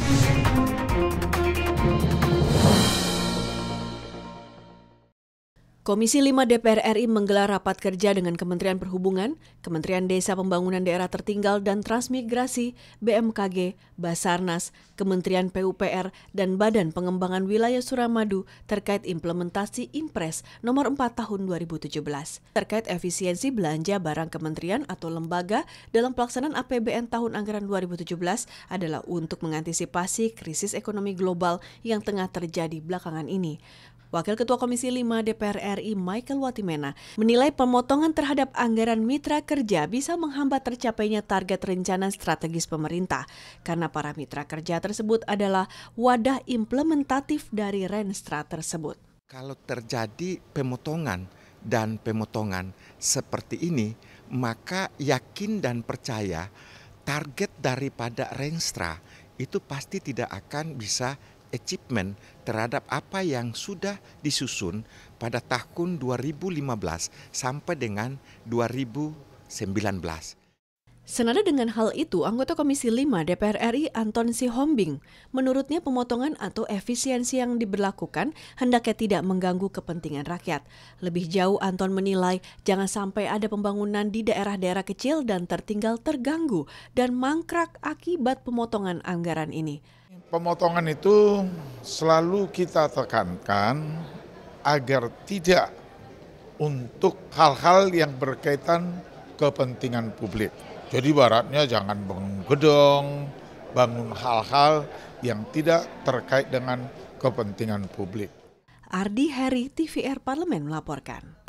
Música Komisi 5 DPR RI menggelar rapat kerja dengan Kementerian Perhubungan, Kementerian Desa Pembangunan Daerah Tertinggal dan Transmigrasi, BMKG, Basarnas, Kementerian PUPR, dan Badan Pengembangan Wilayah Suramadu terkait implementasi Impres nomor 4 tahun 2017 terkait efisiensi belanja barang kementerian atau lembaga dalam pelaksanaan APBN tahun anggaran 2017 adalah untuk mengantisipasi krisis ekonomi global yang tengah terjadi belakangan ini. Wakil Ketua Komisi 5 DPR RI Michael Watimena menilai pemotongan terhadap anggaran mitra kerja bisa menghambat tercapainya target rencana strategis pemerintah karena para mitra kerja tersebut adalah wadah implementatif dari Renstra tersebut. Kalau terjadi pemotongan dan pemotongan seperti ini, maka yakin dan percaya target daripada Renstra itu pasti tidak akan bisa achievement terhadap apa yang sudah disusun pada tahun 2015 sampai dengan 2019. Senada dengan hal itu, anggota Komisi 5 DPR RI Anton Sihombing, menurutnya pemotongan atau efisiensi yang diberlakukan hendaknya tidak mengganggu kepentingan rakyat. Lebih jauh, Anton menilai jangan sampai ada pembangunan di daerah-daerah kecil dan tertinggal terganggu dan mangkrak akibat pemotongan anggaran ini. Pemotongan itu selalu kita tekankan agar tidak untuk hal-hal yang berkaitan kepentingan publik. Jadi baratnya jangan bangun gedung, bangun hal-hal yang tidak terkait dengan kepentingan publik. Ardi Heri, TVR Parlemen melaporkan.